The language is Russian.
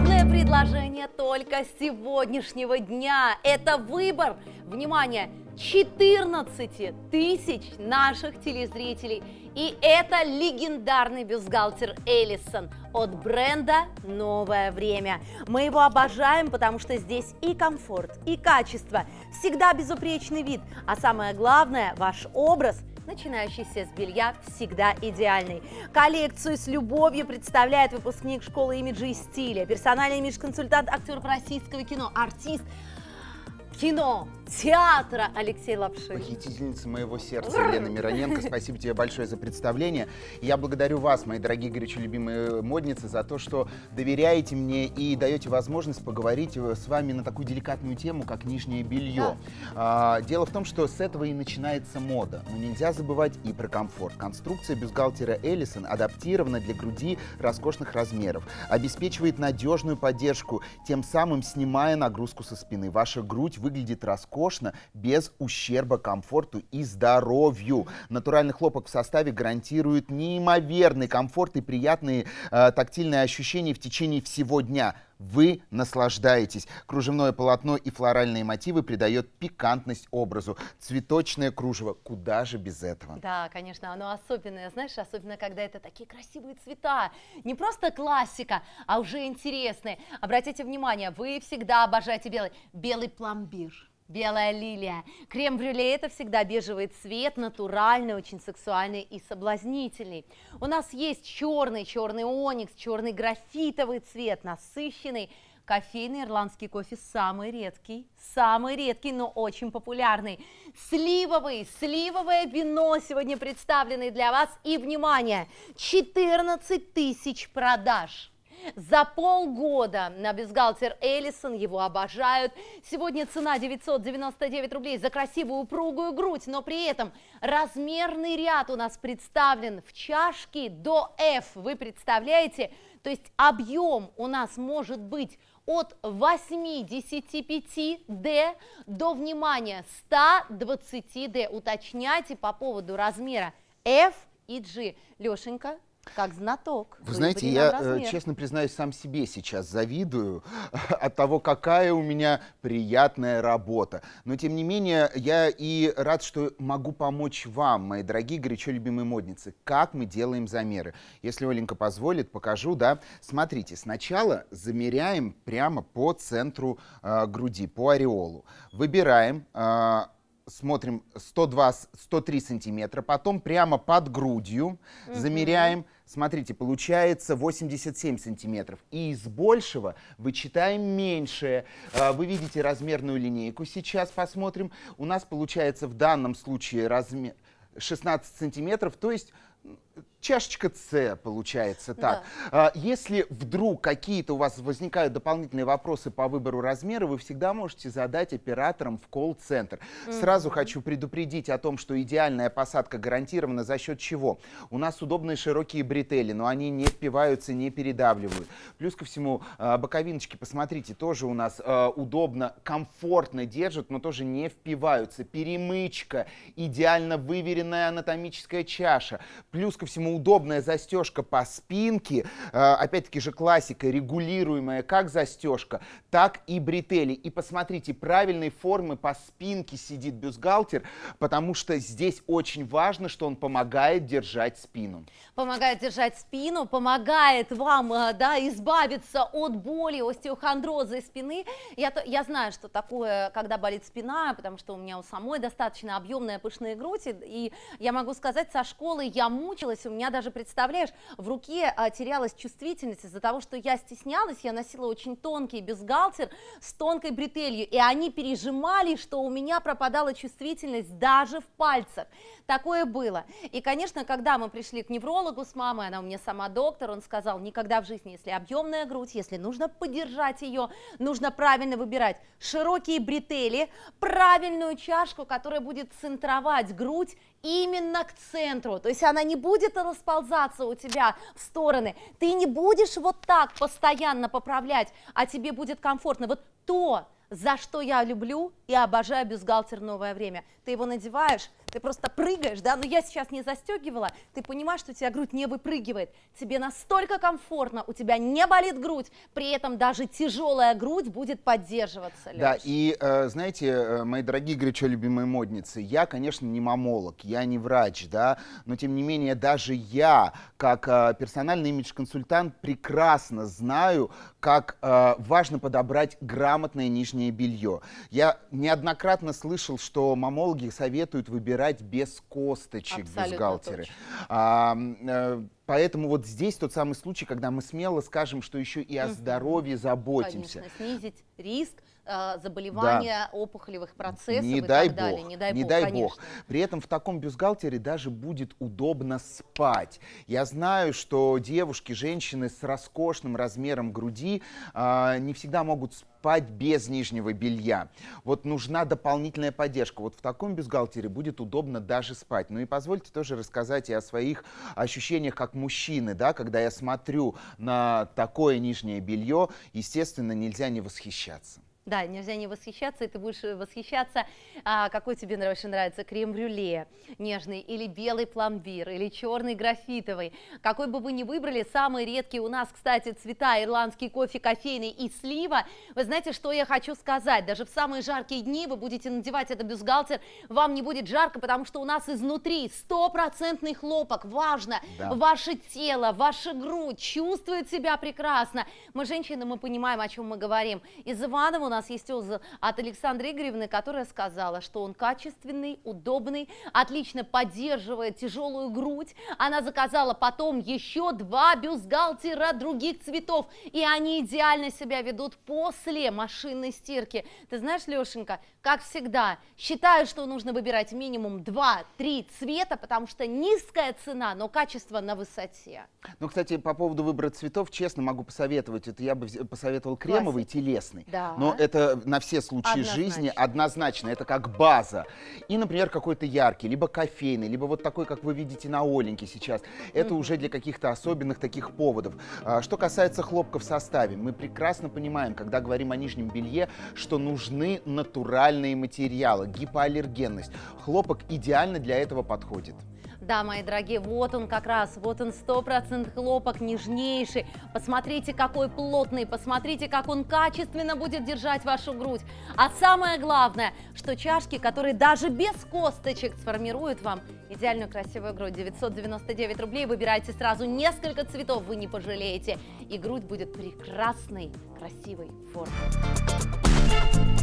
Главное предложение только сегодняшнего дня – это выбор, внимание, 14 тысяч наших телезрителей. И это легендарный бюстгальтер Эллисон от бренда «Новое время». Мы его обожаем, потому что здесь и комфорт, и качество, всегда безупречный вид, а самое главное – ваш образ – начинающийся с белья, всегда идеальный. Коллекцию с любовью представляет выпускник школы имиджа и стиля, персональный имидж-консультант, актер российского кино, артист кино, театра Алексей Лапшин. Похитительница моего сердца Елена Мироненко, спасибо тебе большое за представление. Я благодарю вас, мои дорогие, горячо любимые модницы, за то, что доверяете мне и даете возможность поговорить э, с вами на такую деликатную тему, как нижнее белье. Да. А, дело в том, что с этого и начинается мода, но нельзя забывать и про комфорт. Конструкция бюстгальтера Эллисон адаптирована для груди роскошных размеров, обеспечивает надежную поддержку, тем самым снимая нагрузку со спины. Ваша грудь выглядит роскошно роскошно, без ущерба комфорту и здоровью. Натуральный хлопок в составе гарантирует неимоверный комфорт и приятные э, тактильные ощущения в течение всего дня вы наслаждаетесь. Кружевное полотно и флоральные мотивы придает пикантность образу. Цветочное кружево, куда же без этого? Да, конечно, оно особенное, знаешь, особенно когда это такие красивые цвета. Не просто классика, а уже интересные. Обратите внимание, вы всегда обожаете белый. Белый пломбир Белая лилия. Крем-брюле – это всегда бежевый цвет, натуральный, очень сексуальный и соблазнительный. У нас есть черный, черный оникс, черный графитовый цвет, насыщенный. Кофейный ирландский кофе самый редкий, самый редкий, но очень популярный. Сливовый, сливовое вино сегодня представлены для вас. И, внимание, 14 тысяч продаж. За полгода на бюстгальтер Эллисон его обожают. Сегодня цена 999 рублей за красивую упругую грудь, но при этом размерный ряд у нас представлен в чашке до F. Вы представляете? То есть объем у нас может быть от 85D до, внимания, 120D. Уточняйте по поводу размера F и G. Лешенька, как знаток. Вы, знаете, я, э, честно признаюсь, сам себе сейчас завидую от того, какая у меня приятная работа. Но, тем не менее, я и рад, что могу помочь вам, мои дорогие, горячо любимые модницы, как мы делаем замеры. Если Оленька позволит, покажу, да. Смотрите, сначала замеряем прямо по центру э, груди, по ореолу. Выбираем э, смотрим 102, 103 сантиметра, потом прямо под грудью угу. замеряем Смотрите, получается 87 сантиметров. И из большего вычитаем меньшее. А, вы видите размерную линейку сейчас, посмотрим. У нас получается в данном случае размер 16 сантиметров, то есть чашечка С получается так. Да. Если вдруг какие-то у вас возникают дополнительные вопросы по выбору размера, вы всегда можете задать операторам в колл-центр. Mm -hmm. Сразу хочу предупредить о том, что идеальная посадка гарантирована за счет чего? У нас удобные широкие бретели, но они не впиваются, не передавливают. Плюс ко всему, а, боковиночки, посмотрите, тоже у нас а, удобно, комфортно держат, но тоже не впиваются. Перемычка, идеально выверенная анатомическая чаша. Плюс ко всему, удобная застежка по спинке, э, опять-таки же классика, регулируемая как застежка, так и бретели. И посмотрите, правильной формы по спинке сидит бюстгальтер, потому что здесь очень важно, что он помогает держать спину. Помогает держать спину, помогает вам э, да, избавиться от боли, остеохондроза и спины. Я, я знаю, что такое, когда болит спина, потому что у меня у самой достаточно объемная пышная грудь, и я могу сказать, со школы я мучилась, у меня меня даже, представляешь, в руке а, терялась чувствительность из-за того, что я стеснялась, я носила очень тонкий бюстгальтер с тонкой бретелью, и они пережимали, что у меня пропадала чувствительность даже в пальцах. Такое было. И, конечно, когда мы пришли к неврологу с мамой, она у меня сама доктор, он сказал, никогда в жизни, если объемная грудь, если нужно поддержать ее, нужно правильно выбирать широкие бретели, правильную чашку, которая будет центровать грудь именно к центру, то есть она не будет расползаться у тебя в стороны, ты не будешь вот так постоянно поправлять, а тебе будет комфортно. Вот то, за что я люблю и обожаю бюстгальтер новое время. Ты его надеваешь, ты просто прыгаешь, да, но я сейчас не застегивала, ты понимаешь, что у тебя грудь не выпрыгивает, тебе настолько комфортно, у тебя не болит грудь, при этом даже тяжелая грудь будет поддерживаться. Леш. Да, и э, знаете, э, мои дорогие горячо любимые модницы, я, конечно, не мамолог, я не врач, да, но тем не менее даже я, как э, персональный имидж-консультант, прекрасно знаю, как э, важно подобрать грамотное нижнее белье. Я неоднократно слышал, что мамологи советуют выбирать играть без косточек Абсолютно галтеры. А, э, Поэтому вот здесь тот самый случай, когда мы смело скажем, что еще и о здоровье заботимся. Конечно, снизить риск э, заболевания да. опухолевых процессов не и дай так бог, далее. Не дай не бог, дай бог. При этом в таком бюстгальтере даже будет удобно спать. Я знаю, что девушки, женщины с роскошным размером груди э, не всегда могут спать спать без нижнего белья. Вот нужна дополнительная поддержка. Вот в таком бюстгальтере будет удобно даже спать. Ну и позвольте тоже рассказать и о своих ощущениях как мужчины, да, когда я смотрю на такое нижнее белье, естественно, нельзя не восхищаться общаться. Да, нельзя не восхищаться, и ты будешь э, восхищаться, а, какой тебе больше нравится, крем-брюле нежный, или белый пломбир, или черный графитовый. Какой бы вы ни выбрали, самые редкие у нас, кстати, цвета, ирландский кофе, кофейный и слива. Вы знаете, что я хочу сказать? Даже в самые жаркие дни вы будете надевать этот бюстгальтер, вам не будет жарко, потому что у нас изнутри стопроцентный хлопок. Важно, да. ваше тело, ваша грудь чувствует себя прекрасно. Мы, женщины, мы понимаем, о чем мы говорим. Из Иванова нас есть отзыв от Александры Игоревны, которая сказала, что он качественный, удобный, отлично поддерживает тяжелую грудь. Она заказала потом еще два бюстгальтера других цветов, и они идеально себя ведут после машинной стирки. Ты знаешь, Лешенька, как всегда, считаю, что нужно выбирать минимум 2-3 цвета, потому что низкая цена, но качество на высоте. Ну, кстати, по поводу выбора цветов, честно могу посоветовать, это я бы посоветовал кремовый, Классик. телесный, да. но это на все случаи однозначно. жизни однозначно, это как база. И, например, какой-то яркий, либо кофейный, либо вот такой, как вы видите на Оленьке сейчас. Это mm -hmm. уже для каких-то особенных таких поводов. А, что касается хлопка в составе, мы прекрасно понимаем, когда говорим о нижнем белье, что нужны натуральные материалы, гипоаллергенность. Хлопок идеально для этого подходит. Да, мои дорогие, вот он как раз, вот он 100% хлопок, нежнейший. Посмотрите, какой плотный, посмотрите, как он качественно будет держать сжать вашу грудь. А самое главное, что чашки, которые даже без косточек сформируют вам идеальную красивую грудь. 999 рублей, выбирайте сразу несколько цветов, вы не пожалеете. И грудь будет прекрасной, красивой формы.